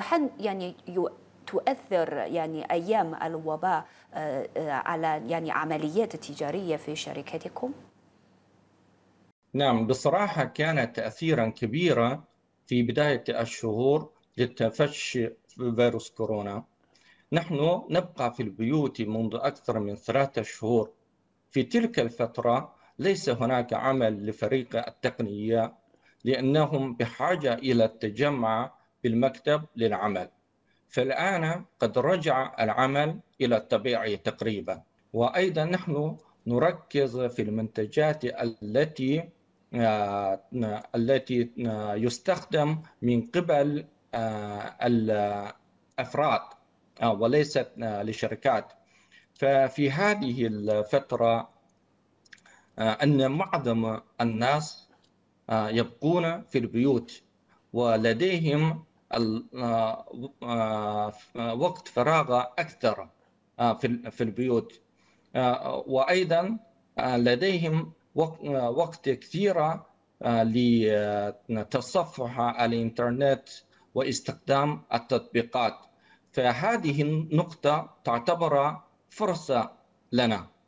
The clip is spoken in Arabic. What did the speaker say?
هل يعني تؤثر يعني ايام الوباء آه، آه، على يعني عمليات تجاريه في شركتكم؟ نعم بصراحه كان تاثيرا كبيرا في بدايه الشهور لتفشي فيروس كورونا. نحن نبقى في البيوت منذ اكثر من ثلاثه شهور. في تلك الفتره ليس هناك عمل لفريق التقنيه لانهم بحاجه الى التجمع بالمكتب للعمل فالآن قد رجع العمل إلى الطبيعي تقريبا وأيضا نحن نركز في المنتجات التي آه، التي آه، يستخدم من قبل آه، الأفراد وليست لشركات ففي هذه الفترة أن معظم الناس يبقون في البيوت ولديهم آه، آه، آه، وقت فراغه اكثر في البيوت وايضا لديهم وقت كثيرة لتصفح الإنترنت واستخدام التطبيقات فهذه النقطة تعتبر فرصة لنا